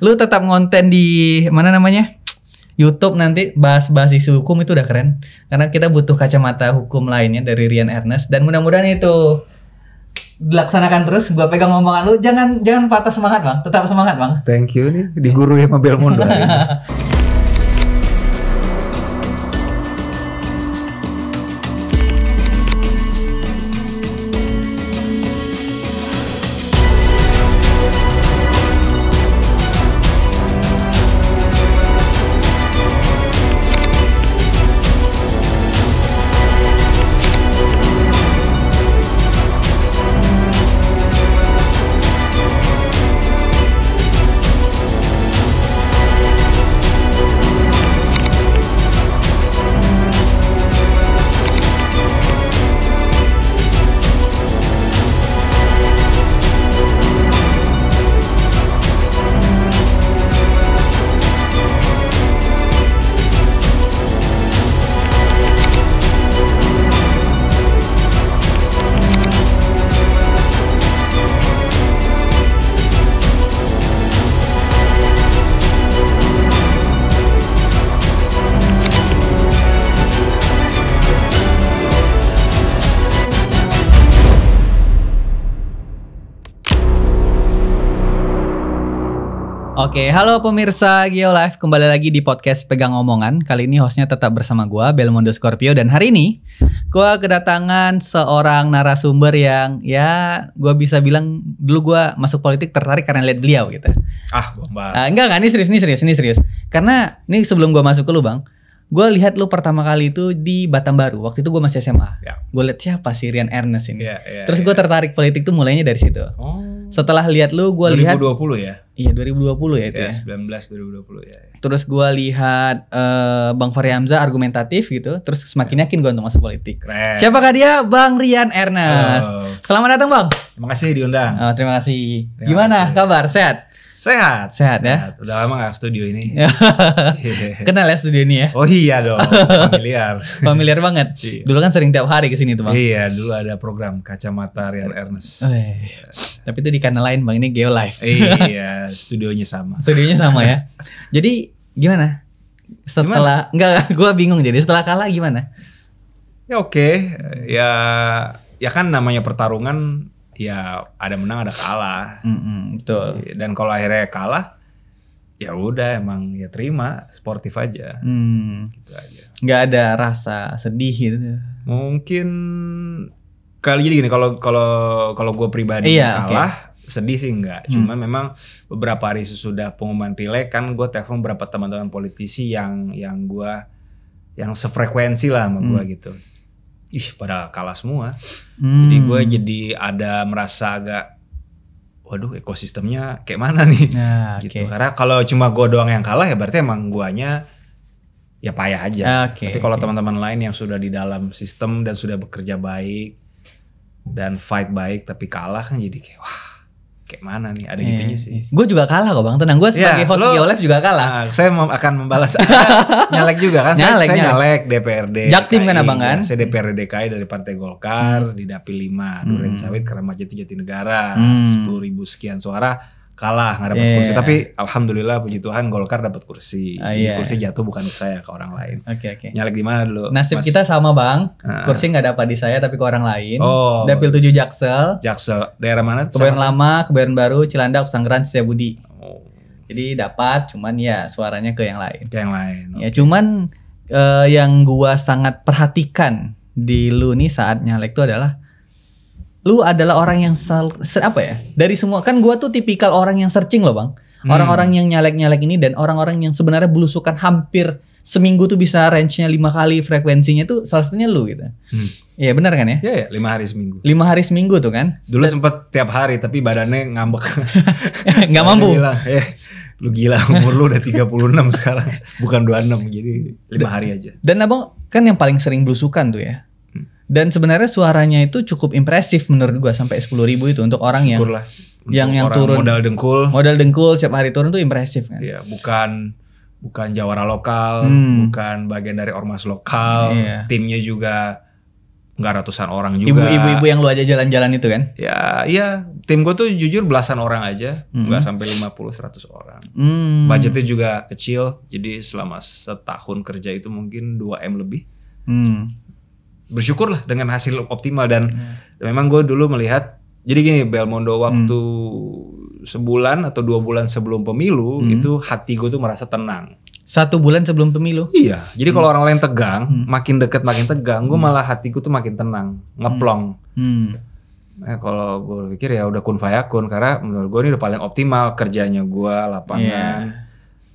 lu tetap ngonten di mana namanya YouTube nanti bahas-bahas isu hukum itu udah keren karena kita butuh kacamata hukum lainnya dari Rian Ernest dan mudah-mudahan itu dilaksanakan terus gua pegang omongan lu jangan jangan patah semangat bang tetap semangat bang thank you nih ya Mobil Mundo Oke, halo pemirsa Geo Live, kembali lagi di podcast Pegang Omongan. Kali ini hostnya tetap bersama gue, Belmondo Scorpio dan hari ini gue kedatangan seorang narasumber yang ya gue bisa bilang dulu gua masuk politik tertarik karena lihat beliau gitu. Ah, Bang. Uh, enggak enggak, ini serius, ini serius, ini serius. Karena ini sebelum gue masuk ke lubang. Gue lihat lu pertama kali itu di Batam Baru. Waktu itu gue masih SMA. Yeah. Gue lihat siapa sih Rian Ernest ini. Yeah, yeah, Terus ya. gue yeah. tertarik politik tuh mulainya dari situ. Oh. Setelah lihat lu, gue lihat 2020 ya. Iya 2020 ya itu ya. ya. 19 2020 ya, ya. Terus gue lihat uh, Bang Fahri Hamzah argumentatif gitu. Terus semakin ya. yakin gue untuk masuk politik. Keren. Siapakah dia? Bang Rian Ernest. Oh. Selamat datang Bang. Terima kasih diundang. Oh, terima kasih. Terima Gimana kasih. kabar? Sehat? Sehat. Sehat, sehat. ya. Udah lama gak studio ini. Ya. Kenal ya studio ini ya? Oh iya dong, familiar. familiar banget. Iya. Dulu kan sering tiap hari ke sini tuh, Bang. Iya, dulu ada program Kacamata Rian Ernest. Oh, iya. iya. Tapi itu di kanal lain, Bang. Ini Geo Live. iya, studionya sama. Studionya sama ya. Jadi gimana? Setelah gimana? enggak gua bingung jadi setelah kalah gimana? Ya oke, okay. ya ya kan namanya pertarungan ya ada menang ada kalah. mm hmm betul. Dan kalau akhirnya kalah, ya udah emang ya terima, sportif aja. Mm. Gitu aja. Nggak ada rasa sedih gitu. Mungkin kali jadi gini kalau kalau kalau gue pribadi iya, kalah okay. sedih sih enggak. Hmm. Cuma memang beberapa hari sesudah pengumuman pileg kan gue telepon beberapa teman-teman politisi yang yang gue yang sefrekuensi lah sama gue hmm. gitu ih pada kalah semua. Hmm. Jadi gue jadi ada merasa agak waduh ekosistemnya kayak mana nih nah, gitu okay. karena kalau cuma gue doang yang kalah ya berarti emang guanya ya payah aja ah, okay, tapi kalau okay. teman-teman lain yang sudah di dalam sistem dan sudah bekerja baik dan fight baik tapi kalah kan jadi kayak wah kayak mana nih ada yeah, gitunya iya, sih. Iya. Gue juga kalah kok bang, tenang gue iya, sebagai yeah, host lo, Geolive juga kalah. Nah, saya mau, akan membalas nyalek juga kan, nyalek, saya, nyalek, nyalek DPRD. Jaktim DKI, kan abang kan? Saya DPRD DKI dari Partai Golkar hmm. di Dapil 5, Duren hmm. Sawit Keramat Jati Jatinegara, hmm. sepuluh hmm. ribu sekian suara kalah nggak dapat yeah. kursi tapi alhamdulillah puji Tuhan Golkar dapat kursi uh, yeah. Iya. kursi jatuh bukan ke saya ke orang lain okay, okay. nyalek di mana dulu nasib Mas... kita sama bang ah. kursi nggak dapat di saya tapi ke orang lain oh dapil 7 jaksel jaksel daerah mana kebayoran lama kebayoran baru cilandak pesanggeran setiabudi oh. jadi dapat cuman ya suaranya ke yang lain ke yang lain okay. ya cuman uh, yang gua sangat perhatikan di lu nih saat nyalek itu adalah lu adalah orang yang sel, ser, apa ya? Dari semua kan gua tuh tipikal orang yang searching loh, Bang. Hmm. Orang-orang hmm. yang nyalek-nyalek ini dan orang-orang yang sebenarnya belusukan hampir seminggu tuh bisa range-nya lima kali frekuensinya tuh salah satunya lu gitu. Hmm. Iya benar kan ya? Iya, ya, lima hari seminggu. Lima hari seminggu tuh kan? Dulu Dan, sempet tiap hari tapi badannya ngambek. Nggak mampu. Gila, eh, Lu gila umur lu udah 36 sekarang. Bukan 26 jadi lima hari aja. Dan abang kan yang paling sering belusukan tuh ya dan sebenarnya suaranya itu cukup impresif menurut gua sampai sepuluh ribu itu untuk orang yang untuk yang yang turun modal dengkul modal dengkul setiap hari turun tuh impresif kan iya bukan bukan jawara lokal hmm. bukan bagian dari ormas lokal iya. timnya juga nggak ratusan orang juga ibu-ibu yang lu aja jalan-jalan itu kan ya iya tim gua tuh jujur belasan orang aja hmm. nggak sampai 50 100 orang hmm. budgetnya juga kecil jadi selama setahun kerja itu mungkin 2 m lebih hmm bersyukurlah dengan hasil optimal dan hmm. memang gue dulu melihat jadi gini Belmondo hmm. waktu hmm. sebulan atau dua bulan sebelum pemilu hmm. itu hati gue tuh merasa tenang satu bulan sebelum pemilu iya jadi hmm. kalau orang lain tegang hmm. makin deket makin tegang gue hmm. malah hatiku tuh makin tenang hmm. ngeplong hmm. Nah, kalau gue pikir ya udah kun fayakun karena menurut gue ini udah paling optimal kerjanya gue lapangan yeah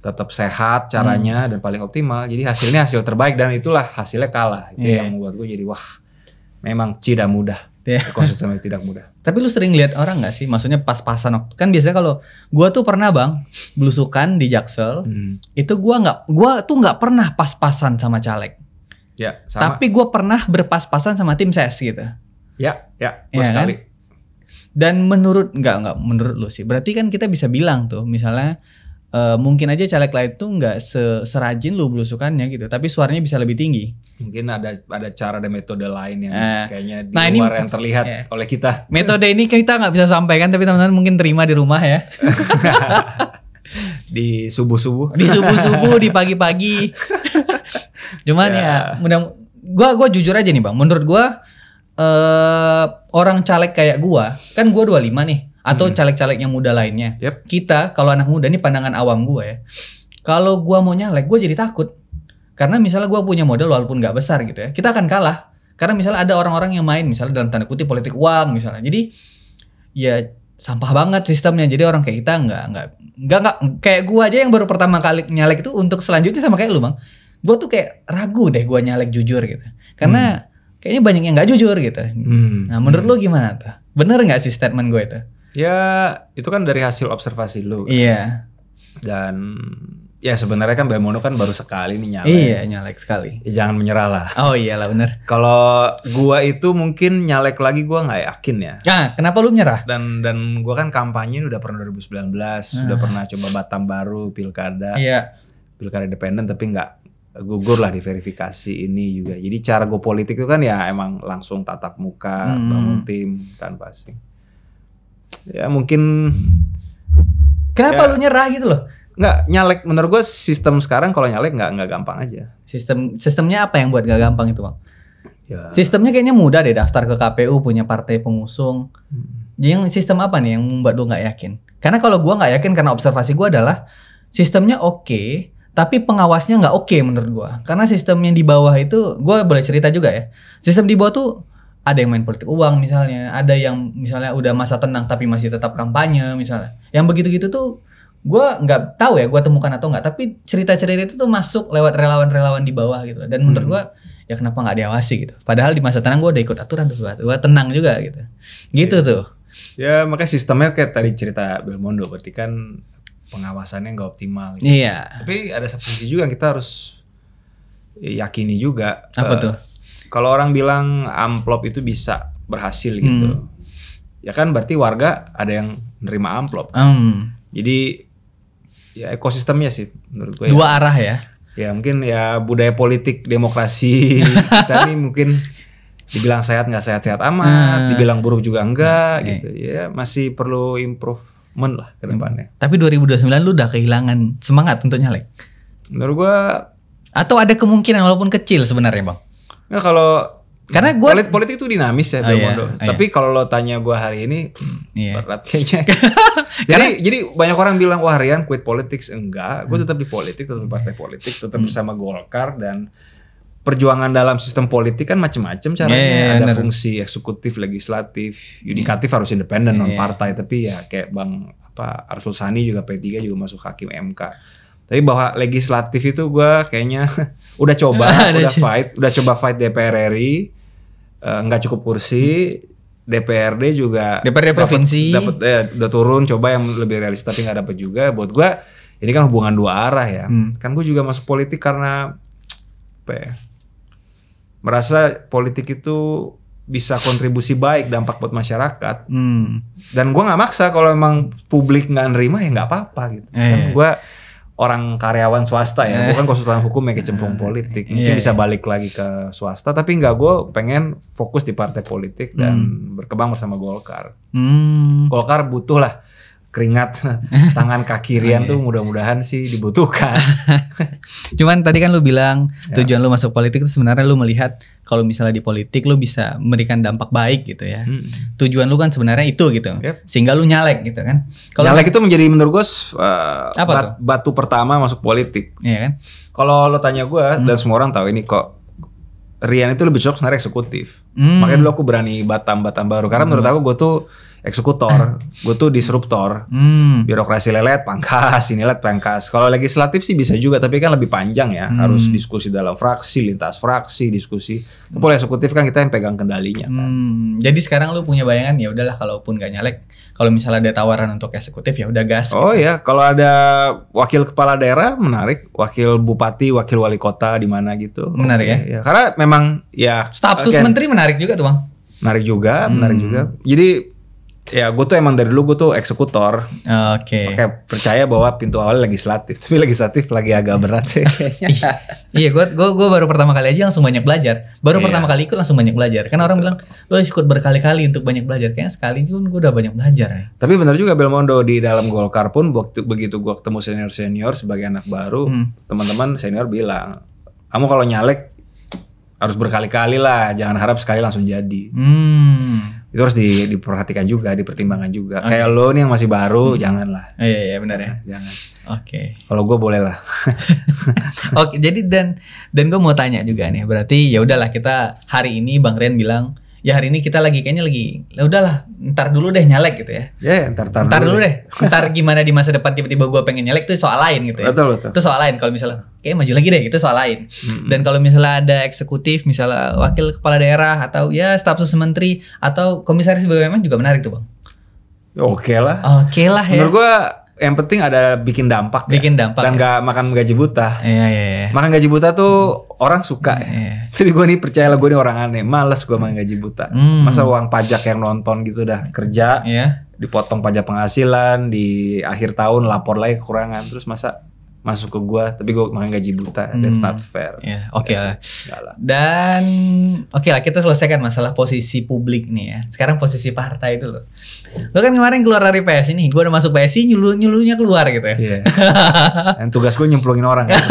tetap sehat caranya hmm. dan paling optimal. Jadi hasilnya hasil terbaik dan itulah hasilnya kalah. Itu yeah. yang membuat gue jadi wah memang tidak mudah. Yeah. Iya. tidak mudah. Tapi lu sering lihat orang nggak sih? Maksudnya pas-pasan kan biasanya kalau gue tuh pernah bang belusukan di Jaksel hmm. itu gue nggak gue tuh nggak pernah pas-pasan sama caleg. Ya, sama. Tapi gue pernah berpas-pasan sama tim ses gitu. Ya, ya, gue ya, sekali. Kan? Dan menurut nggak nggak menurut lu sih. Berarti kan kita bisa bilang tuh misalnya uh, mungkin aja caleg lain tuh nggak serajin lu belusukannya gitu, tapi suaranya bisa lebih tinggi. Mungkin ada ada cara dan metode lain yang uh, kayaknya di nah luar ini, yang terlihat yeah. oleh kita. Metode ini kita nggak bisa sampaikan, tapi teman-teman mungkin terima di rumah ya. di subuh subuh. Di subuh subuh, di pagi pagi. Cuman yeah. ya, mudah. Gua gua jujur aja nih bang, menurut gua. Uh, orang caleg kayak gua kan gua 25 nih atau hmm. caleg-caleg yang muda lainnya. Yep. Kita kalau anak muda ini pandangan awam gue ya. Kalau gue mau nyalek gue jadi takut karena misalnya gue punya modal walaupun nggak besar gitu ya kita akan kalah karena misalnya ada orang-orang yang main misalnya dalam tanda kutip politik uang misalnya jadi ya sampah banget sistemnya jadi orang kayak kita nggak nggak nggak nggak kayak gue aja yang baru pertama kali nyalek itu untuk selanjutnya sama kayak lu bang gue tuh kayak ragu deh gue nyalek jujur gitu karena hmm. kayaknya banyak yang nggak jujur gitu hmm. nah menurut hmm. lu gimana tuh bener nggak sih statement gue itu Ya itu kan dari hasil observasi lu. Kan? Iya. Dan ya sebenarnya kan Mono kan baru sekali nih nyalek. Iya nyalek sekali. Ya, jangan menyerah lah. Oh iyalah benar. Kalau gua itu mungkin nyalek lagi gua nggak yakin ya. Nah kenapa lu menyerah? Dan dan gua kan kampanye udah pernah 2019, nah. udah pernah coba Batam baru, pilkada. Iya. Pilkada independen tapi nggak gugur lah di verifikasi ini juga. Jadi cara gua politik itu kan ya emang langsung tatap muka, hmm. bangun tim tanpa sih ya mungkin kenapa ya, lu nyerah gitu loh nggak nyalek menurut gue sistem sekarang kalau nyalek nggak nggak gampang aja sistem sistemnya apa yang buat gak gampang itu bang ya. sistemnya kayaknya mudah deh daftar ke KPU punya partai pengusung hmm. yang sistem apa nih yang membuat lu nggak yakin karena kalau gue nggak yakin karena observasi gue adalah sistemnya oke okay, tapi pengawasnya nggak oke okay menurut gue karena sistem yang di bawah itu gue boleh cerita juga ya sistem di bawah tuh ada yang main politik uang misalnya, ada yang misalnya udah masa tenang tapi masih tetap kampanye misalnya. Yang begitu-gitu tuh gue nggak tahu ya gue temukan atau nggak tapi cerita-cerita itu tuh masuk lewat relawan-relawan di bawah gitu dan menurut hmm. gue ya kenapa nggak diawasi gitu padahal di masa tenang gue udah ikut aturan tuh gue tenang juga gitu gitu ya. tuh ya makanya sistemnya kayak tadi cerita Belmondo berarti kan pengawasannya nggak optimal gitu. iya tapi ada satu sisi juga yang kita harus eh, yakini juga apa uh, tuh kalau orang bilang amplop itu bisa berhasil gitu. Hmm. Ya kan berarti warga ada yang nerima amplop. Hmm. Jadi ya ekosistemnya sih menurut gue. Ya. Dua ya. arah ya. Ya mungkin ya budaya politik demokrasi kita ini mungkin dibilang sehat nggak sehat-sehat amat, hmm. dibilang buruk juga enggak hmm. gitu. Ya masih perlu improvement lah ke hmm. depannya. Hmm. Tapi 2029 lu udah kehilangan semangat untuk nyalek. Menurut gue atau ada kemungkinan walaupun kecil sebenarnya, Bang. Nggak kalau karena gue politik, politik itu dinamis ya oh, iya, oh, iya. tapi iya. kalau lo tanya gue hari ini iya. berat kayaknya jadi jadi banyak orang bilang wah Rian quit politik enggak gue tetap di politik tetap di iya. partai politik tetap hmm. bersama Golkar dan perjuangan dalam sistem politik kan macam-macam caranya yeah, yeah, ada bener. fungsi eksekutif legislatif iya. yudikatif yeah. harus independen yeah. non partai tapi ya kayak bang apa Arsul Sani juga P3 juga masuk hakim MK tapi bahwa legislatif itu gue kayaknya udah coba, ah, udah fight, udah coba fight DPR RI, eh, nggak uh, cukup kursi, DPRD juga DPRD provinsi dapet eh, udah turun coba yang lebih realistis tapi nggak dapet juga. Buat gue ini kan hubungan dua arah ya. Hmm. Kan gue juga masuk politik karena apa ya? Merasa politik itu bisa kontribusi baik dampak buat masyarakat. Hmm. Dan gue nggak maksa kalau emang publik nggak nerima ya nggak apa-apa gitu. Eh. Kan gue orang karyawan swasta ya, bukan eh. konsultan hukum yang kecemplung eh, politik. Iya, Mungkin yeah, bisa balik lagi ke swasta, tapi nggak gue pengen fokus di partai politik dan hmm. berkembang bersama Golkar. Hmm. Golkar butuh lah keringat tangan kaki Rian tuh mudah-mudahan sih dibutuhkan. Cuman tadi kan lu bilang ya. tujuan ya. lu masuk politik itu sebenarnya lu melihat kalau misalnya di politik lu bisa memberikan dampak baik gitu ya. Hmm. Tujuan lu kan sebenarnya itu gitu. Yep. Sehingga lu nyalek gitu kan. Kalo nyalek itu menjadi menurut gue uh, apa bat, tuh? batu pertama masuk politik. Iya kan? Kalau lu tanya gua hmm. dan semua orang tahu ini kok Rian itu lebih cocok sebenarnya eksekutif. Hmm. Makanya dulu aku berani Batam Batam baru karena hmm. menurut aku gue tuh eksekutor, gue tuh disruptor. Hmm. Birokrasi lelet, pangkas, ini lelet, pangkas. Kalau legislatif sih bisa juga, tapi kan lebih panjang ya. Hmm. Harus diskusi dalam fraksi, lintas fraksi, diskusi. Hmm. eksekutif kan kita yang pegang kendalinya. Kan. Hmm. Jadi sekarang lu punya bayangan ya udahlah kalaupun gak nyalek, kalau misalnya ada tawaran untuk eksekutif ya udah gas. Oh gitu. ya, kalau ada wakil kepala daerah menarik, wakil bupati, wakil wali kota di mana gitu. Menarik okay. Iya, ya? ya. Karena memang ya. Status okay. menteri menarik juga tuh bang. Menarik juga, hmm. menarik juga. Jadi ya gue tuh emang dari dulu gue tuh eksekutor. Oke. Okay. percaya bahwa pintu awal legislatif, tapi legislatif lagi agak berat ya. iya, gue iya, gue baru pertama kali aja langsung banyak belajar. Baru yeah. pertama kali ikut langsung banyak belajar. Karena orang bilang lo ikut berkali-kali untuk banyak belajar. Kayaknya sekali pun gue udah banyak belajar ya. Tapi benar juga Belmondo di dalam Golkar pun waktu begitu gue ketemu senior senior sebagai anak baru, hmm. teman-teman senior bilang, kamu kalau nyalek harus berkali-kali lah, jangan harap sekali langsung jadi. Hmm itu harus di, diperhatikan juga, dipertimbangkan juga. Okay. Kayak lo nih yang masih baru, hmm. janganlah. Oh, iya iya benar ya. Jangan. Oke. Okay. Kalau gue boleh lah. Oke, okay, jadi dan dan gue mau tanya juga nih. Berarti ya udahlah kita hari ini Bang Ren bilang ya hari ini kita lagi kayaknya lagi ya udahlah ntar dulu deh nyalek gitu ya ya yeah, ntar ntar, ntar dulu, deh. deh ntar gimana di masa depan tiba-tiba gue pengen nyalek tuh soal lain gitu ya betul betul itu soal lain kalau misalnya oke maju lagi deh itu soal lain mm-hmm. dan kalau misalnya ada eksekutif misalnya wakil kepala daerah atau ya staf sus menteri atau komisaris bumn juga menarik tuh bang oke okay lah oke okay lah ya menurut gue yang penting ada bikin dampak ya. bikin ya. dampak dan ya. nggak gak makan gaji buta iya, iya, iya. makan gaji buta tuh hmm. orang suka iya, iya. tapi gue nih percaya lah gue nih orang aneh males gue makan gaji buta hmm. masa uang pajak yang nonton gitu dah kerja iya. dipotong pajak penghasilan di akhir tahun lapor lagi kekurangan terus masa masuk ke gua tapi gua makan gaji buta hmm. that's not fair yeah, oke okay lah dan oke okay lah kita selesaikan masalah posisi publik nih ya sekarang posisi partai dulu lo kan kemarin keluar dari ps ini gua udah masuk PSI nyulu nyulunya keluar gitu ya yeah. dan tugas gue nyemplungin orang kan?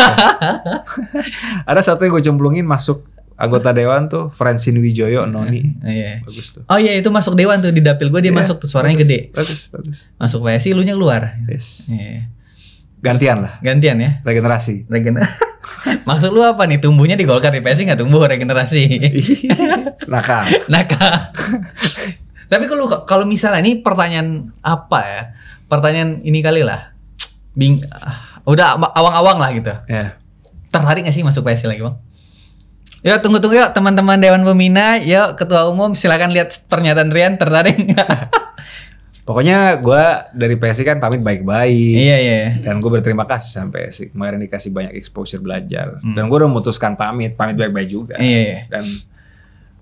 ada satu yang gua cemplungin masuk anggota dewan tuh Francine Wijoyo Noni uh, eh, yeah. bagus tuh oh iya itu masuk dewan tuh di dapil gue dia yeah. masuk tuh suaranya bagus, gede bagus bagus masuk PSI lu nya keluar yes. yeah. Gantian lah. Gantian ya. Regenerasi. Regenerasi. Maksud lu apa nih? Tumbuhnya di Golkar di PSI nggak tumbuh regenerasi. Naka. Naka. Tapi kalau kalau misalnya ini pertanyaan apa ya? Pertanyaan ini kali lah. Bing udah awang-awang lah gitu. Yeah. Tertarik gak sih masuk PSI lagi, Bang? Yuk tunggu-tunggu yuk teman-teman Dewan Pembina, yuk Ketua Umum silakan lihat pernyataan Rian tertarik Pokoknya gue dari PSI kan pamit baik-baik. Iya iya. iya. Dan gue berterima kasih sampai PSI kemarin dikasih banyak exposure belajar. Hmm. Dan gue udah memutuskan pamit, pamit baik-baik juga. Iya. iya. Dan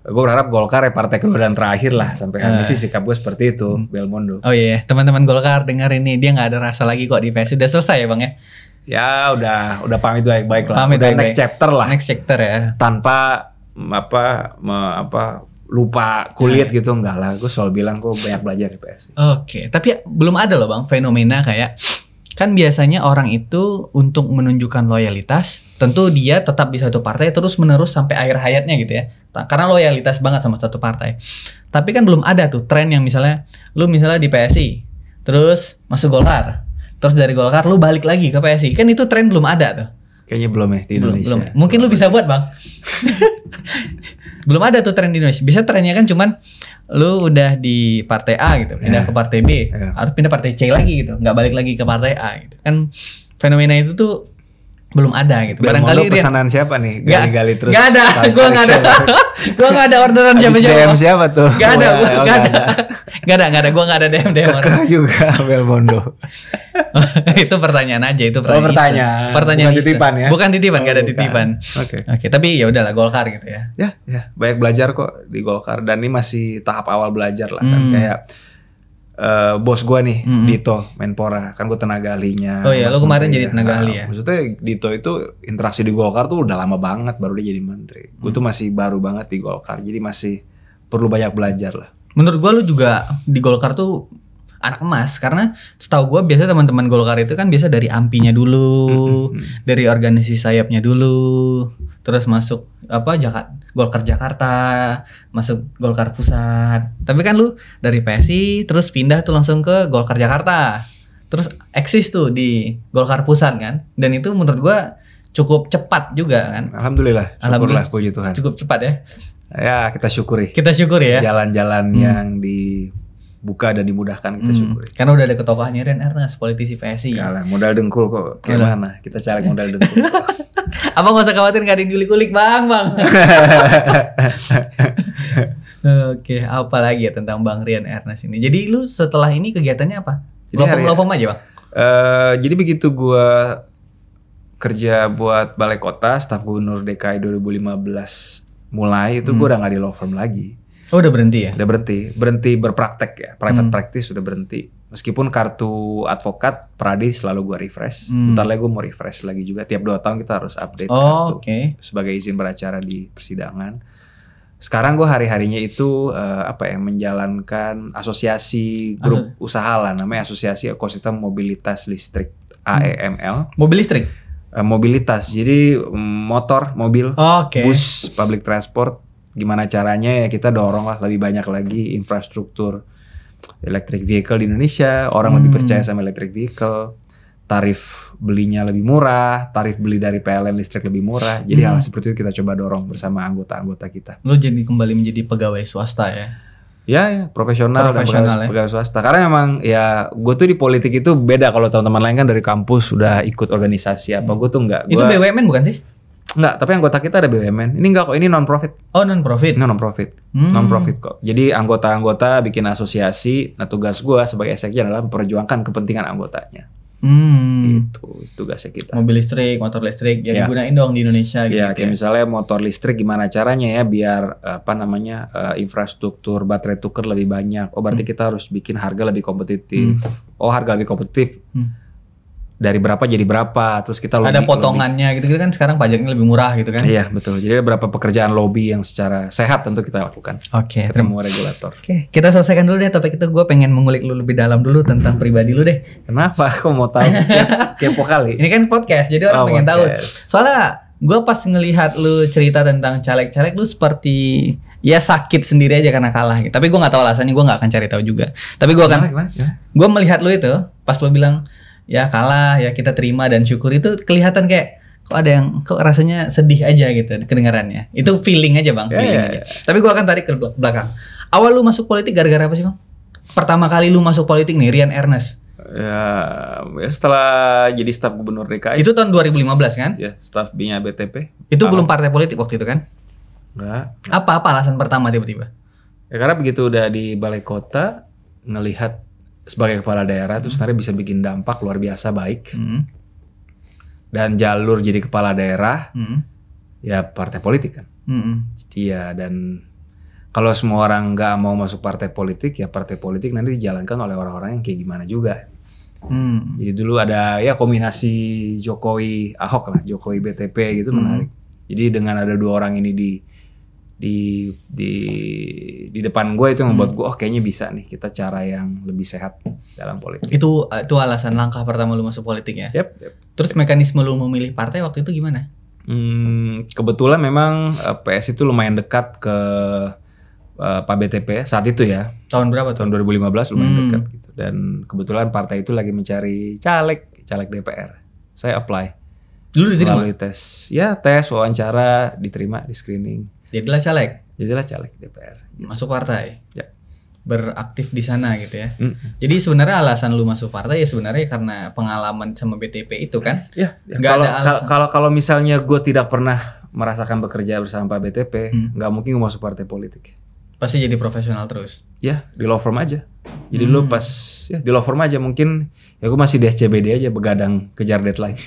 gue berharap Golkar ya partai kedua dan terakhir lah sampai uh. Iya. habis sih sikap gue seperti itu hmm. Belmondo. Oh iya, iya, teman-teman Golkar dengar ini dia gak ada rasa lagi kok di PSI udah selesai ya bang ya. Ya udah udah pamit baik-baik lah. Pamit baik -baik. next chapter lah. Next chapter ya. Tanpa apa me, apa lupa kulit iya. gitu enggak lah gue selalu bilang gue banyak belajar di PSI oke okay. tapi ya, belum ada loh bang fenomena kayak kan biasanya orang itu untuk menunjukkan loyalitas tentu dia tetap di satu partai terus menerus sampai akhir hayatnya gitu ya karena loyalitas banget sama satu partai tapi kan belum ada tuh tren yang misalnya lu misalnya di PSI terus masuk Golkar terus dari Golkar lu balik lagi ke PSI kan itu tren belum ada tuh Kayaknya belum ya di Indonesia. Belum. Mungkin belum lu bisa buat bang. belum ada tuh tren di Indonesia. Bisa trennya kan cuman lu udah di partai A gitu, pindah yeah. ke partai B, yeah. harus pindah partai C lagi gitu, nggak balik lagi ke partai A gitu. Kan fenomena itu tuh belum ada gitu. Biar Barangkali pesanan siapa nih? Gali-gali terus. Gak ada, Gua gak ada. Gua gak ada orderan siapa-siapa. DM siapa tuh? Gak ada, gue gak ada. Gak ada, gak ada. Gue gak ada DM-DM. Kekeh juga Belmondo. itu pertanyaan aja itu oh, pertanyaan. Oh, pertanyaan. Pertanyaan bukan titipan ya. Bukan titipan, oh, ada titipan. Oke. Okay. Oke, okay, tapi ya udahlah Golkar gitu ya. Ya, ya, banyak belajar kok di Golkar dan ini masih tahap awal belajar lah kan. hmm. kan kayak uh, bos gua nih mm -hmm. Dito Menpora kan gua tenaga ahlinya. Oh iya, lo kemarin menteri, jadi ya. tenaga ahli nah, ya. Nah, maksudnya Dito itu interaksi di Golkar tuh udah lama banget baru dia jadi menteri. Mm. Gue tuh masih baru banget di Golkar, jadi masih perlu banyak belajar lah. Menurut gua lu juga di Golkar tuh anak emas karena setahu gue biasa teman-teman Golkar itu kan biasa dari ampinya dulu, mm-hmm. dari organisasi sayapnya dulu, terus masuk apa Jakarta Golkar Jakarta, masuk Golkar Pusat. Tapi kan lu dari PSI terus pindah tuh langsung ke Golkar Jakarta. Terus eksis tuh di Golkar Pusat kan. Dan itu menurut gua cukup cepat juga kan. Alhamdulillah, syukurlah puji Tuhan. Cukup cepat ya. Ya, kita syukuri. Kita syukuri ya. Jalan-jalan hmm. yang di dibuka dan dimudahkan kita hmm. syukuri. Karena udah ada ketokohannya Ren Ernest, politisi PSI. Kalah, modal dengkul kok. mana? Kita cari modal dengkul. Apa gak usah khawatir nggak ada yang diulik bang, bang. Oke, apa lagi ya tentang Bang Rian Ernest ini? Jadi lu setelah ini kegiatannya apa? Lopom-lopom aja bang? Uh, jadi begitu gue kerja buat balai kota, staf gubernur DKI 2015 mulai itu hmm. gue udah gak di law firm lagi. Oh udah berhenti ya? Udah berhenti, berhenti berpraktek ya, private hmm. practice sudah berhenti. Meskipun kartu advokat Pradi selalu gua refresh, hmm. ntar lagi gua mau refresh lagi juga. Tiap dua tahun kita harus update oh, kartu okay. sebagai izin beracara di persidangan. Sekarang gue hari-harinya itu uh, apa ya menjalankan asosiasi grup Aso usaha lah namanya Asosiasi Ekosistem Mobilitas Listrik AEML. Hmm. Mobil listrik? Eh, mobilitas. Jadi mm, motor, mobil, oh, okay. bus, public transport, gimana caranya ya kita dorong lah lebih banyak lagi infrastruktur electric vehicle di Indonesia orang hmm. lebih percaya sama electric vehicle tarif belinya lebih murah, tarif beli dari PLN listrik lebih murah. Jadi hmm. hal seperti itu kita coba dorong bersama anggota-anggota kita. Lo jadi kembali menjadi pegawai swasta ya? Ya, ya profesional, profesional dan pegawai, ya? pegawai swasta. Karena memang ya gue tuh di politik itu beda kalau teman-teman lain kan dari kampus sudah ikut organisasi apa. Hmm. Gue tuh enggak. Gua, itu BUMN bukan sih? Enggak, tapi anggota kita ada BUMN. Ini enggak kok, ini non profit. Oh, non profit. Ini non profit. Hmm. Non profit kok. Jadi anggota-anggota bikin asosiasi. Nah, tugas gua sebagai sekjen adalah memperjuangkan kepentingan anggotanya. Hmm. Itu tugasnya kita. Mobil listrik, motor listrik, ya, ya. digunain dong di Indonesia iya, gitu. Ya, kayak ya. misalnya motor listrik gimana caranya ya biar apa namanya uh, infrastruktur baterai tuker lebih banyak. Oh, berarti hmm. kita harus bikin harga lebih kompetitif. Hmm. Oh, harga lebih kompetitif. Hmm dari berapa jadi berapa terus kita lobby, ada potongannya gitu-gitu kan sekarang pajaknya lebih murah gitu kan iya betul jadi ada berapa pekerjaan lobby yang secara sehat tentu kita lakukan oke okay, ketemu regulator oke okay. kita selesaikan dulu deh topik itu gue pengen mengulik lu lebih dalam dulu tentang pribadi lu deh kenapa aku mau tahu kepo kali ini kan podcast jadi orang oh, pengen podcast. tahu soalnya gue pas ngelihat lu cerita tentang caleg-caleg lu seperti ya sakit sendiri aja karena kalah gitu. Tapi gue nggak tahu alasannya, gue nggak akan cari tahu juga. Tapi gue akan, gue melihat lu itu pas lu bilang ya kalah ya kita terima dan syukur itu kelihatan kayak kok ada yang kok rasanya sedih aja gitu kedengarannya itu feeling aja bang feeling yeah, yeah. Aja. tapi gua akan tarik ke belakang awal lu masuk politik gara-gara apa sih bang pertama kali lu masuk politik nih Rian Ernest ya, ya setelah jadi staf gubernur DKI itu tahun 2015 kan ya staf B BTP itu Alam. belum partai politik waktu itu kan enggak apa apa alasan pertama tiba-tiba ya karena begitu udah di balai kota ngelihat sebagai kepala daerah itu sebenarnya hmm. bisa bikin dampak luar biasa baik. Hmm. Dan jalur jadi kepala daerah hmm. ya partai politik kan. Hmm, hmm. Jadi ya dan kalau semua orang nggak mau masuk partai politik ya partai politik nanti dijalankan oleh orang-orang yang kayak gimana juga. Hmm. Jadi dulu ada ya kombinasi Jokowi Ahok lah, Jokowi BTP gitu hmm. menarik. Jadi dengan ada dua orang ini di di di di depan gue itu yang membuat hmm. gue oh kayaknya bisa nih kita cara yang lebih sehat dalam politik. Itu itu alasan langkah pertama lu masuk politik ya. Yep, yep. Terus mekanisme lu memilih partai waktu itu gimana? Hmm, kebetulan memang eh, PS itu lumayan dekat ke uh, Pak BTP saat itu ya. Tahun berapa? Tahun 2015 lumayan hmm. dekat gitu. Dan kebetulan partai itu lagi mencari caleg, caleg DPR. Saya apply. Lu diterima? Melalui tes. Ya, tes wawancara, diterima, di screening Jadilah caleg. Jadilah caleg DPR. Masuk partai. Ya. Beraktif di sana gitu ya. Mm. Jadi sebenarnya alasan lu masuk partai ya sebenarnya karena pengalaman sama BTP itu kan. Ya. ya. kalau, ada alasan. Kalau kalau misalnya gue tidak pernah merasakan bekerja bersama Pak BTP, hmm. nggak hmm. mungkin gue masuk partai politik. Pasti jadi profesional terus. Ya, di law firm aja. Jadi hmm. lu pas ya di law firm aja mungkin ya gue masih di SCBD aja begadang kejar deadline.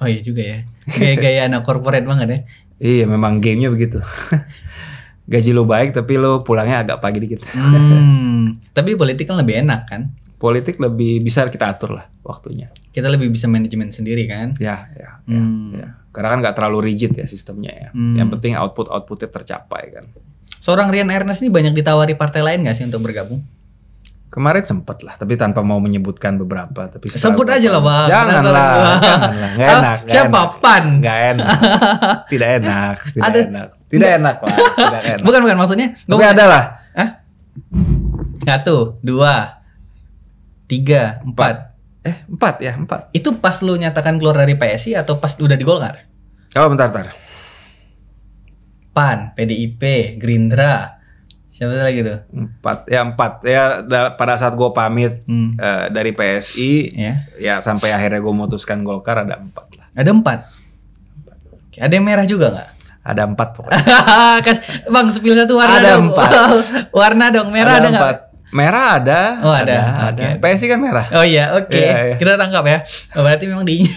Oh iya juga ya. Gaya-gaya anak corporate banget ya. Iya memang gamenya begitu. Gaji lo baik tapi lo pulangnya agak pagi dikit. hmm, tapi politik kan lebih enak kan? Politik lebih bisa kita atur lah waktunya. Kita lebih bisa manajemen sendiri kan? Ya, ya, ya, hmm. ya. Karena kan nggak terlalu rigid ya sistemnya ya. Hmm. Yang penting output outputnya tercapai kan. Seorang Rian Ernest ini banyak ditawari partai lain gak sih untuk bergabung? Kemarin sempet lah, tapi tanpa mau menyebutkan beberapa. Tapi sebut aja lah bang. jangan janganlah, nggak enak. Gak siapa enak. pan? Nggak enak, tidak enak, tidak ada. enak, tidak enak enak. Bukan bukan maksudnya. Tapi ada lah. Satu, dua, tiga, empat. Eh empat ya empat. Itu pas lu nyatakan keluar dari PSI atau pas udah di Golkar? Oh bentar bentar. Pan, PDIP, Gerindra, Siapa lagi tuh? Empat, ya empat. Ya pada saat gue pamit hmm. uh, dari PSI, yeah. ya sampai akhirnya gue memutuskan Golkar ada empat lah. Ada empat. empat. Ada yang merah juga nggak? Ada empat pokoknya. Bang sepil satu warna ada dong. Empat. warna dong merah ada, ada empat. Gak? Merah ada. Oh ada. Ada. Okay. PSI kan merah. Oh iya oke. Okay. Yeah, yeah. Kita tangkap ya. Oh, berarti memang dingin.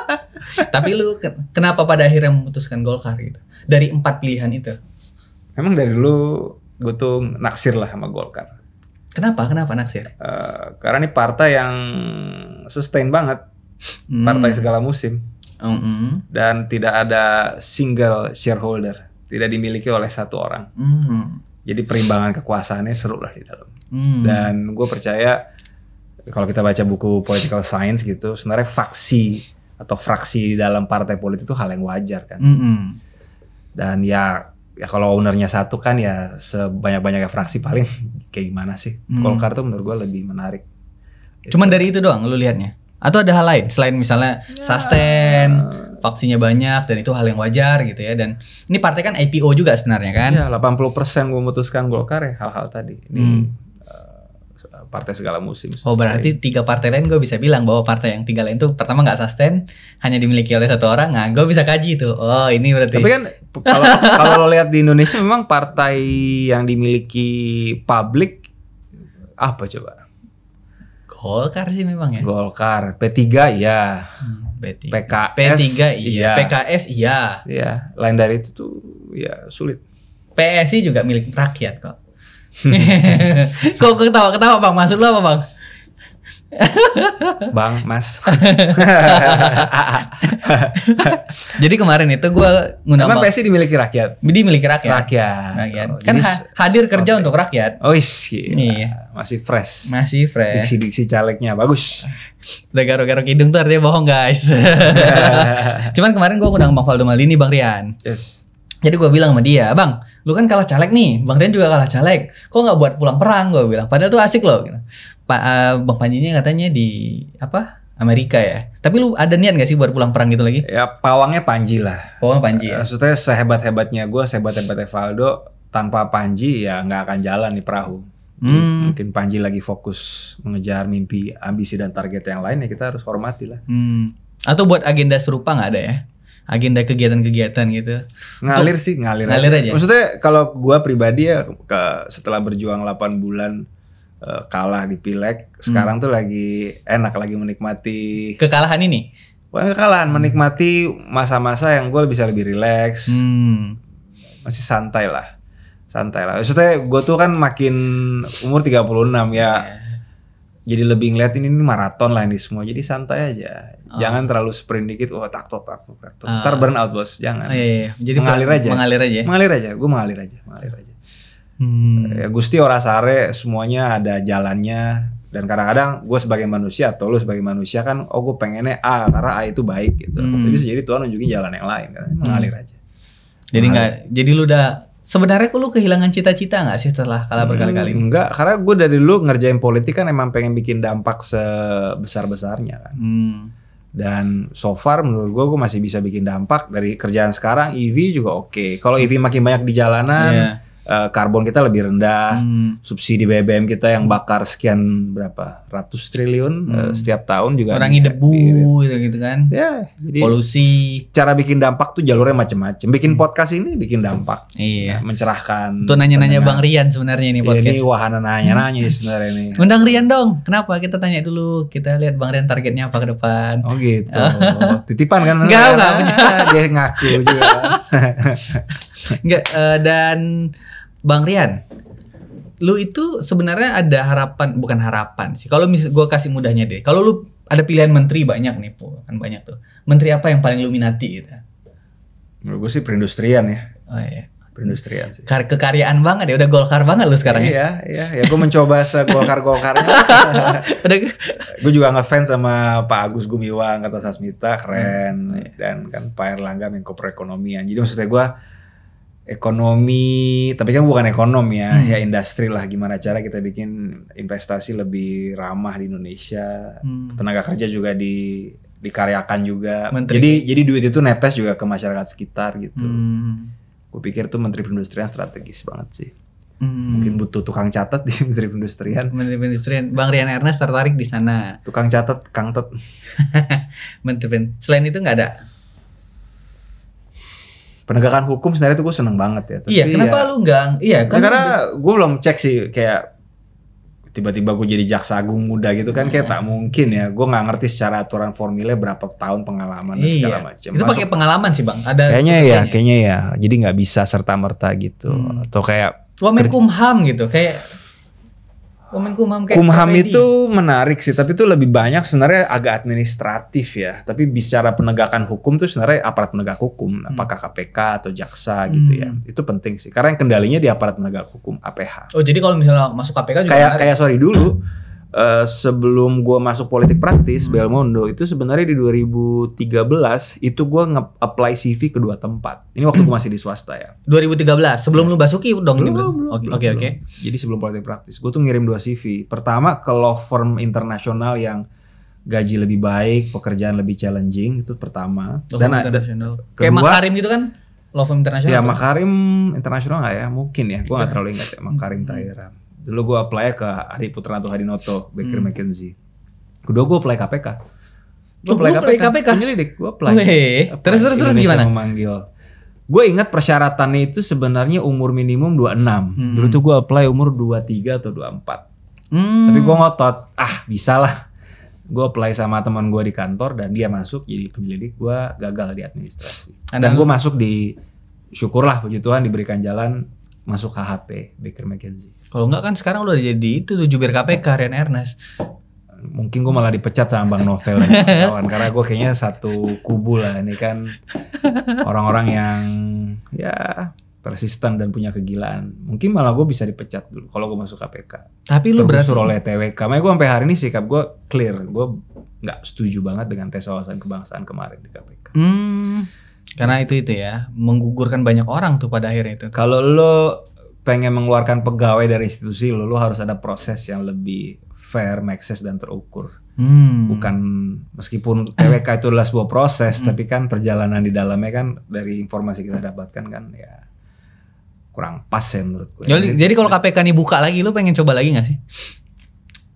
Tapi lu kenapa pada akhirnya memutuskan Golkar gitu? Dari empat pilihan itu? Emang dari lu gue tuh naksir lah sama Golkar. Kenapa? Kenapa naksir? Uh, karena ini partai yang sustain banget, hmm. partai segala musim, mm -hmm. dan tidak ada single shareholder, tidak dimiliki oleh satu orang. Mm. Jadi perimbangan kekuasaannya seru lah di dalam. Mm. Dan gue percaya kalau kita baca buku political science gitu, sebenarnya faksi atau fraksi di dalam partai politik itu hal yang wajar kan. Mm -hmm. Dan ya ya kalau ownernya satu kan ya sebanyak-banyaknya fraksi paling kayak gimana sih. Hmm. Golkar tuh menurut gue lebih menarik. Cuman dari itu doang lu liatnya? Atau ada hal lain selain misalnya yeah. sustain, vaksinnya banyak dan itu hal yang wajar gitu ya. Dan ini partai kan IPO juga sebenarnya kan? Ya 80% memutuskan Golkar ya hal-hal tadi. Ini hmm partai segala musim. Oh, sustain. Oh berarti tiga partai lain gue bisa bilang bahwa partai yang tiga lain tuh pertama nggak sustain, hanya dimiliki oleh satu orang. Nah gue bisa kaji itu Oh ini berarti. Tapi kan kalau lo lihat di Indonesia memang partai yang dimiliki publik apa coba? Golkar sih memang ya. Golkar, P3 ya. Hmm, P3. PKS P3 iya. iya. PKS iya. Iya, lain dari itu tuh ya sulit. PSI juga milik rakyat kok. Kok ketawa-ketawa bang? Maksud lo apa bang? Bang, Mas. Jadi kemarin itu gue ngundang Emang PSI dimiliki rakyat? Dimiliki rakyat. Rakyat. rakyat. Oh, kan ha hadir kerja okay. untuk rakyat. Oh is iya. Masih fresh. Masih fresh. Diksi-diksi calegnya bagus. Udah garuk-garuk hidung tuh artinya bohong guys. Cuman kemarin gue ngundang Bang Faldo Malini, Bang Rian. Yes jadi gue bilang sama dia, bang, lu kan kalah caleg nih, bang Den juga kalah caleg, kok nggak buat pulang perang? Gue bilang, padahal tuh asik loh. Gitu. Pak uh, eh, bang Panji ini katanya di apa? Amerika ya. Tapi lu ada niat gak sih buat pulang perang gitu lagi? Ya pawangnya Panji lah. Pawang Panji. Ya? Eh, maksudnya sehebat hebatnya gue, sehebat hebatnya Valdo, tanpa Panji ya nggak akan jalan di perahu. Hmm. Mungkin Panji lagi fokus mengejar mimpi, ambisi dan target yang lain ya kita harus hormati lah. Hmm. Atau buat agenda serupa nggak ada ya? agenda kegiatan-kegiatan gitu. Ngalir Tuh, sih, ngalir. Ngalir aja. aja. Maksudnya kalau gua pribadi ya ke, setelah berjuang 8 bulan eh, kalah di Pileg, hmm. sekarang tuh lagi enak lagi menikmati kekalahan ini. Bukan kekalahan, hmm. menikmati masa-masa yang gue bisa lebih relax Hmm. Masih santai lah. Santai lah. Maksudnya gue tuh kan makin umur 36 ya. Yeah jadi lebih ngeliat ini ini maraton lah ini semua. Jadi santai aja. Oh. Jangan terlalu sprint dikit. Wah, oh, takut takut takut Uh. Ntar ah. burn out, Bos. Jangan. Oh, iya, iya. Jadi mengalir aja. Mengalir aja. Ya? Mengalir aja. Gue mengalir aja, mengalir aja. Hmm. Ya, Gusti orang sare semuanya ada jalannya dan kadang-kadang gue sebagai manusia atau lu sebagai manusia kan oh gue pengennya A karena A itu baik gitu hmm. tapi bisa jadi Tuhan nunjukin jalan yang lain karena hmm. mengalir aja jadi nggak jadi lu udah Sebenarnya lu kehilangan cita-cita gak sih setelah kalah hmm, berkali-kali? Hmm, enggak, karena gue dari lu ngerjain politik kan emang pengen bikin dampak sebesar-besarnya kan. Hmm. Dan so far menurut gue gue masih bisa bikin dampak dari kerjaan sekarang EV juga oke. Okay. Kalau EV makin banyak di jalanan, yeah uh, karbon kita lebih rendah, hmm. subsidi BBM kita yang bakar sekian berapa ratus triliun eh, hmm. uh, setiap tahun juga kurangi debu gitu, gitu kan. Ya, jadi polusi. Cara bikin dampak tuh jalurnya macam-macam. Bikin hmm. podcast ini bikin dampak. Iya. Nah, mencerahkan. Tuh nanya-nanya Bang Rian sebenarnya ini podcast. Ini wahana nanya-nanya hmm. sebenarnya ini. Undang Rian dong. Kenapa? Kita tanya dulu. Kita lihat Bang Rian targetnya apa ke depan. Oh gitu. Titipan kan. Enggak, enggak. Dia ngaku juga. Enggak uh, eh, dan Bang Rian, lu itu sebenarnya ada harapan bukan harapan sih. Kalau misal gua kasih mudahnya deh. Kalau lu ada pilihan menteri banyak nih, po Kan banyak tuh. Menteri apa yang paling lu minati gitu? Menurut gue sih perindustrian ya. Oh iya perindustrian sih. Kar kekaryaan banget ya, udah golkar banget lu sekarang iya, ya. Iya, iya, ya gue mencoba se Golkar golkarnya gue juga ngefans sama Pak Agus Gumiwang kata Sasmita keren hmm. Iya. dan kan Pak Erlangga Menko Perekonomian. Jadi maksudnya gue ekonomi, tapi kan bukan ekonom ya, hmm. ya industri lah gimana cara kita bikin investasi lebih ramah di Indonesia, hmm. tenaga kerja juga di dikaryakan juga. Menteri. Jadi jadi duit itu netes juga ke masyarakat sekitar gitu. Hmm. Gue pikir tuh Menteri Perindustrian strategis banget sih. Hmm. Mungkin butuh tukang catat di Menteri Perindustrian. Menteri Perindustrian, Bang Rian Ernest tertarik di sana. Tukang catat, Kang Tet. Menteri Selain itu nggak ada penegakan hukum sebenarnya itu gue seneng banget ya. Tapi iya, kenapa ya, lu enggak? Iya, kan karena gue belum cek sih kayak tiba-tiba gue jadi jaksa agung muda gitu kan hmm. kayak iya. tak mungkin ya gue nggak ngerti secara aturan formilnya berapa tahun pengalaman dan segala iya. macam itu pakai pengalaman sih bang ada kayaknya ya kayaknya ya jadi nggak bisa serta merta gitu hmm. atau kayak Wah ham gitu kayak Kumham, kayak Kumham itu menarik sih, tapi itu lebih banyak sebenarnya agak administratif ya. Tapi bicara penegakan hukum tuh sebenarnya aparat penegak hukum, hmm. apakah KPK atau jaksa hmm. gitu ya. Hmm. Itu penting sih, karena yang kendalinya di aparat penegak hukum APH. Oh jadi kalau misalnya masuk KPK juga kayak kayak sorry dulu Eh, sebelum gue masuk politik praktis hmm. Belmondo itu sebenarnya di 2013 itu gue nge-apply CV ke dua tempat. Ini waktu gue masih di swasta ya. 2013 sebelum lu basuki dong belum, ini belum. Oke oke. Okay, okay. Jadi sebelum politik praktis gue tuh ngirim dua CV. Pertama ke law firm internasional yang gaji lebih baik, pekerjaan lebih challenging itu pertama. Law Dan ada kedua, kayak Makarim gitu kan? Law firm internasional. Ya Makarim internasional gak ya? Mungkin ya. Gue gak terlalu ingat ya Makarim Tairam dulu gue apply ke atau Putranto Noto Baker hmm. McKenzie. Kedua gue apply KPK. Gue oh, apply KPK. KPK. Penyelidik, gue apply. Terus terus terus gimana? Memanggil. Gue ingat persyaratannya itu sebenarnya umur minimum 26. Hmm. Dulu tuh gue apply umur 23 atau 24. Hmm. Tapi gue ngotot, ah bisa lah. Gue apply sama teman gue di kantor dan dia masuk jadi penyelidik. Gue gagal di administrasi. dan gue masuk di, syukurlah puji Tuhan diberikan jalan masuk KHP, Baker McKenzie. Kalau enggak kan sekarang udah jadi itu tuh jubir KPK Ryan Ernest. Mungkin gue malah dipecat sama Bang Novel kawan karena gue kayaknya satu kubu lah ini kan orang-orang yang ya persisten dan punya kegilaan. Mungkin malah gue bisa dipecat dulu kalau gue masuk KPK. Tapi lu berarti oleh TWK. Makanya gue sampai hari ini sikap gue clear. Gue nggak setuju banget dengan tes wawasan kebangsaan kemarin di KPK. Hmm, karena itu itu ya menggugurkan banyak orang tuh pada akhirnya itu. Kalau lo pengen mengeluarkan pegawai dari institusi lo, lo harus ada proses yang lebih fair, make dan terukur. Hmm. Bukan meskipun TWK itu adalah sebuah proses, hmm. tapi kan perjalanan di dalamnya kan dari informasi kita dapatkan kan ya kurang pas ya menurut gue. Jadi, jadi kalau KPK ini buka lagi, lo pengen coba lagi gak sih?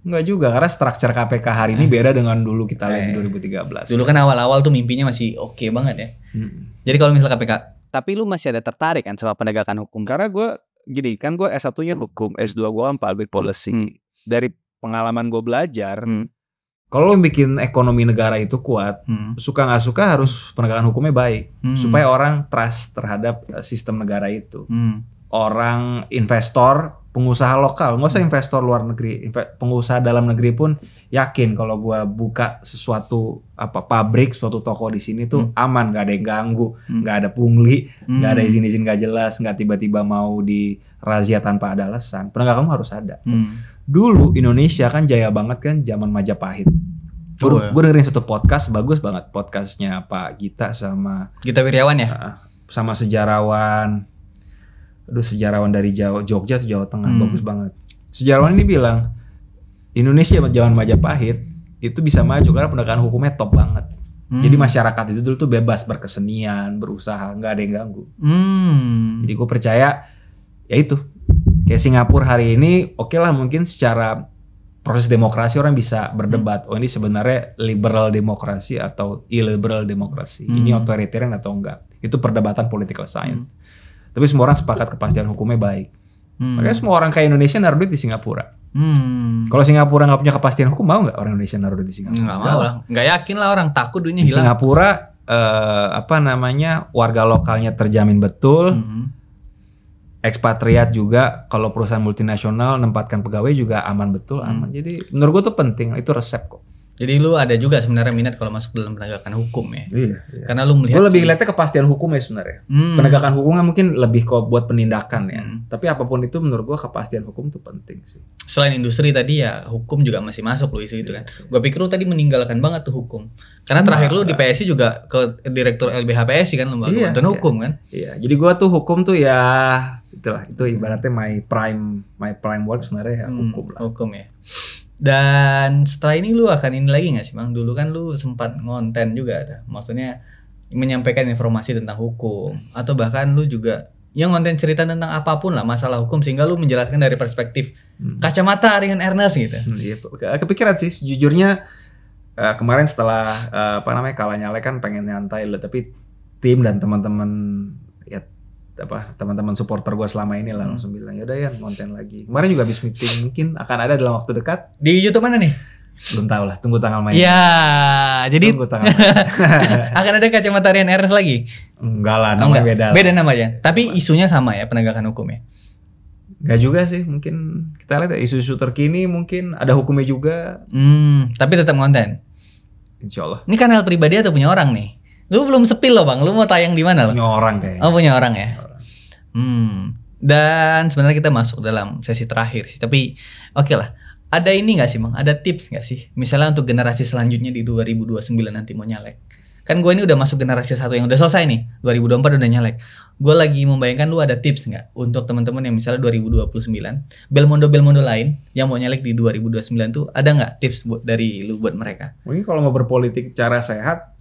Enggak juga karena struktur KPK hari ini hmm. beda dengan dulu kita lihat di 2013. Eh, dulu kan awal-awal tuh mimpinya masih oke okay banget ya. Hmm. Jadi kalau misalnya KPK tapi lu masih ada tertarik kan sama penegakan hukum? Karena gue gini kan gue S nya hmm. hukum S 2 gue kan public hmm. policy hmm. dari pengalaman gue belajar hmm. kalau lo bikin ekonomi negara itu kuat hmm. suka nggak suka harus penegakan hukumnya baik hmm. supaya orang trust terhadap eh, sistem negara itu hmm. orang investor pengusaha lokal, nggak usah hmm. investor luar negeri, pengusaha dalam negeri pun yakin kalau gue buka sesuatu apa pabrik, suatu toko di sini tuh hmm. aman, nggak ada yang ganggu, hmm. nggak hmm. ada pungli, nggak hmm. ada izin-izin nggak jelas, nggak tiba-tiba mau di razia tanpa ada alasan. Penegak kamu harus ada. Hmm. Dulu Indonesia kan jaya banget kan zaman Majapahit. Gue oh, ya. dengerin satu podcast bagus banget podcastnya Pak Gita sama Gita Wirjawan ya, sama sejarawan aduh sejarawan dari Jawa Jogja atau Jawa Tengah hmm. bagus banget sejarawan ini bilang Indonesia zaman Majapahit itu bisa maju karena penegakan hukumnya top banget hmm. jadi masyarakat itu dulu tuh bebas berkesenian berusaha nggak ada yang ganggu hmm. jadi gue percaya ya itu kayak Singapura hari ini oke okay lah mungkin secara proses demokrasi orang bisa berdebat hmm. oh ini sebenarnya liberal demokrasi atau illiberal demokrasi hmm. ini otoriteran atau enggak itu perdebatan political science hmm. Tapi semua orang sepakat kepastian hukumnya baik. Hmm. Makanya semua orang kayak Indonesia naruh duit di Singapura. Hmm. Kalau Singapura nggak punya kepastian hukum mau nggak orang Indonesia naruh duit di Singapura? Nggak mau lah, nggak yakin lah orang takut duitnya hilang. Di Singapura uh, apa namanya warga lokalnya terjamin betul. Hmm. Ekspatriat juga kalau perusahaan multinasional nempatkan pegawai juga aman betul aman. Hmm. Jadi menurut gua tuh penting itu resep kok. Jadi lu ada juga sebenarnya minat kalau masuk dalam penegakan hukum ya. Iya. iya. Karena lu melihat. Lu lebih ngeliatnya kepastian hukum ya sebenarnya. Hmm. Penegakan hukumnya mungkin lebih kok buat penindakan ya. Hmm. Tapi apapun itu menurut gua kepastian hukum tuh penting sih. Selain industri tadi ya hukum juga masih masuk lu isu itu kan. Iya. Gua pikir lu tadi meninggalkan banget tuh hukum. Karena nah, terakhir lu di PSI juga ke direktur LBH PSI kan lembaga iya, bantuan iya. hukum kan. Iya. Jadi gua tuh hukum tuh ya itulah itu hmm. ibaratnya my prime my prime work sebenarnya ya hmm, hukum lah. Hukum ya. Dan setelah ini lu akan ini lagi gak sih Bang? Dulu kan lu sempat ngonten juga tuh. Maksudnya menyampaikan informasi tentang hukum atau bahkan lu juga yang ngonten cerita tentang apapun lah masalah hukum sehingga lu menjelaskan dari perspektif hmm. kacamata Ringan Ernest gitu. Hmm, iya, kepikiran sih jujurnya uh, eh, kemarin setelah uh, apa namanya kalah nyale kan pengen nyantai lah tapi tim dan teman-teman apa teman-teman supporter gue selama ini lah langsung bilang yaudah ya konten lagi kemarin juga habis meeting mungkin akan ada dalam waktu dekat di YouTube mana nih belum tahu lah tunggu tanggal main ya jadi tunggu tanggal main. akan ada kacamata Rian Ernest lagi enggak lah namanya beda beda nama ya tapi isunya sama ya penegakan hukum ya Gak juga sih, mungkin kita lihat ya, isu-isu terkini mungkin ada hukumnya juga. Hmm, tapi tetap konten. Insya Allah. Ini kanal pribadi atau punya orang nih? Lu belum sepil loh bang, lu mau tayang di mana lo? Punya orang kayaknya. Oh punya orang ya. Hmm. Dan sebenarnya kita masuk dalam sesi terakhir sih, tapi oke okay lah. Ada ini nggak sih, Mang? Ada tips nggak sih? Misalnya untuk generasi selanjutnya di 2029 nanti mau nyalek. Kan gue ini udah masuk generasi satu yang udah selesai nih, 2024 udah nyalek. Gue lagi membayangkan lu ada tips nggak untuk teman-teman yang misalnya 2029, Belmondo-Belmondo lain yang mau nyalek di 2029 tuh ada nggak tips buat dari lu buat mereka? Mungkin kalau mau berpolitik cara sehat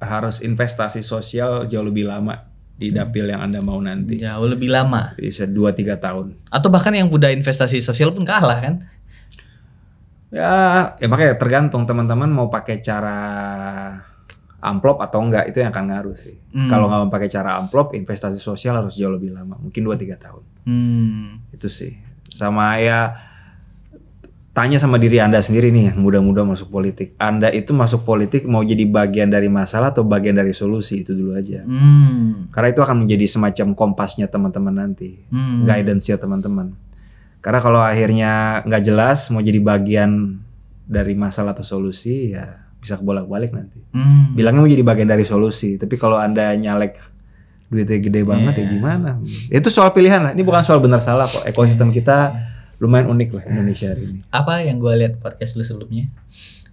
harus investasi sosial jauh lebih lama di dapil yang Anda mau nanti. Jauh lebih lama. Bisa dua tiga tahun. Atau bahkan yang budaya investasi sosial pun kalah kan? Ya, ya makanya tergantung teman-teman mau pakai cara amplop atau enggak itu yang akan ngaruh sih. Hmm. Kalau nggak mau pakai cara amplop, investasi sosial harus jauh lebih lama, mungkin dua tiga tahun. Hmm. Itu sih. Sama ya tanya sama diri Anda sendiri nih yang muda-muda masuk politik. Anda itu masuk politik mau jadi bagian dari masalah atau bagian dari solusi itu dulu aja. Hmm. Karena itu akan menjadi semacam kompasnya teman-teman nanti, hmm. guidance ya teman-teman. Karena kalau akhirnya nggak jelas mau jadi bagian dari masalah atau solusi ya bisa bolak-balik nanti. Hmm. Bilangnya mau jadi bagian dari solusi, tapi kalau Anda nyalek duitnya gede banget yeah. ya iya. gimana? Itu soal pilihan lah. Ini bukan iya. soal benar salah kok. Ekosistem yeah. kita iya, lumayan unik lah Indonesia hari ini. Apa yang gue lihat podcast lu sebelumnya?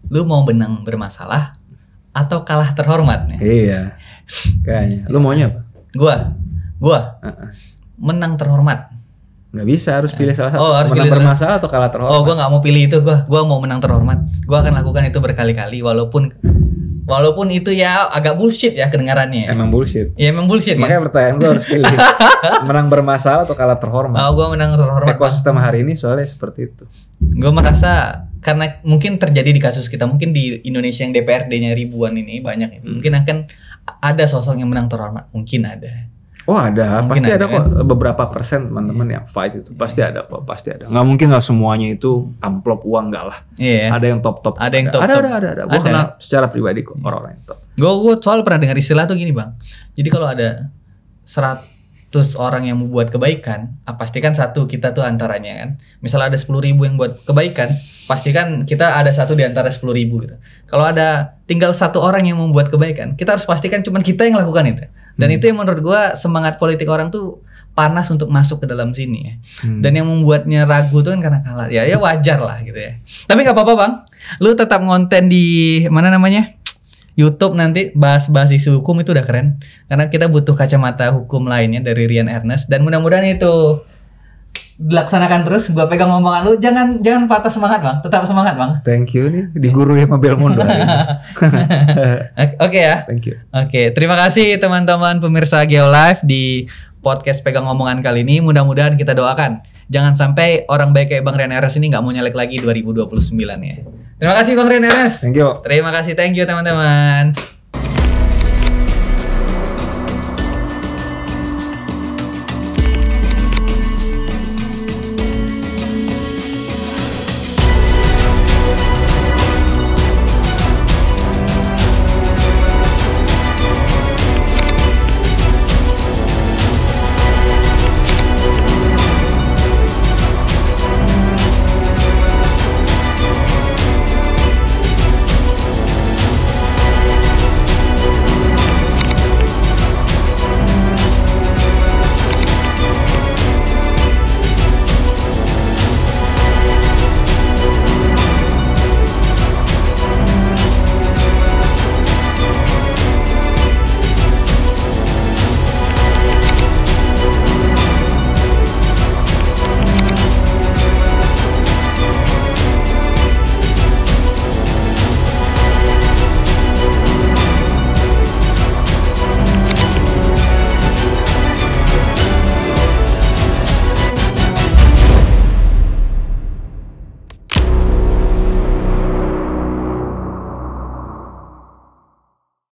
Lu mau benang bermasalah atau kalah terhormat? Iya. Kayaknya. Lu maunya apa? Gua. Gua. Uh-uh. Menang terhormat. Gak bisa, harus pilih salah satu. Oh, harus menang bermasalah atau kalah terhormat. Oh, gua gak mau pilih itu gua. Gua mau menang terhormat. Gua akan lakukan itu berkali-kali walaupun Walaupun itu ya agak bullshit ya kedengarannya. Emang bullshit. Ya emang bullshit. Ya. Makanya ya? pertanyaan lu harus pilih menang bermasalah atau kalah terhormat. Oh, gue menang terhormat. Ekosistem hari ini soalnya seperti itu. Gue merasa karena mungkin terjadi di kasus kita, mungkin di Indonesia yang DPRD-nya ribuan ini banyak, hmm. mungkin akan ada sosok yang menang terhormat, mungkin ada. Oh ada, mungkin pasti ada, ada kan? kok kan? beberapa persen teman-teman yeah. yang fight itu pasti yeah. ada kok, pasti ada. Nggak mungkin nggak semuanya itu amplop uang nggak lah. Yeah. Ada yang top top. Ada yang top. Ada top. ada ada. ada. Gue kenal secara pribadi kok orang-orang yang top. Gue gue soal pernah dengar istilah tuh gini bang. Jadi kalau ada serat terus orang yang membuat kebaikan, ah, pastikan satu kita tuh antaranya kan. Misalnya ada sepuluh ribu yang buat kebaikan, pastikan kita ada satu di antara sepuluh ribu gitu. Kalau ada tinggal satu orang yang membuat kebaikan, kita harus pastikan cuma kita yang lakukan itu. Dan hmm. itu yang menurut gua semangat politik orang tuh panas untuk masuk ke dalam sini ya. Hmm. Dan yang membuatnya ragu tuh kan karena kalah. Ya ya wajar lah gitu ya. Tapi nggak apa-apa bang, lu tetap ngonten di mana namanya? YouTube nanti bahas-bahas isu hukum itu udah keren karena kita butuh kacamata hukum lainnya dari Rian Ernest dan mudah-mudahan itu dilaksanakan terus gua pegang omongan lu jangan jangan patah semangat bang tetap semangat bang thank you nih di guru ya mobil mundur oke ya thank you oke okay, terima kasih teman-teman pemirsa Geo Live di podcast pegang omongan kali ini mudah-mudahan kita doakan jangan sampai orang baik kayak Bang Reneres ini nggak mau nyalek lagi 2029 ya. Terima kasih Bang Reneres. Thank you. Terima kasih, thank you teman-teman.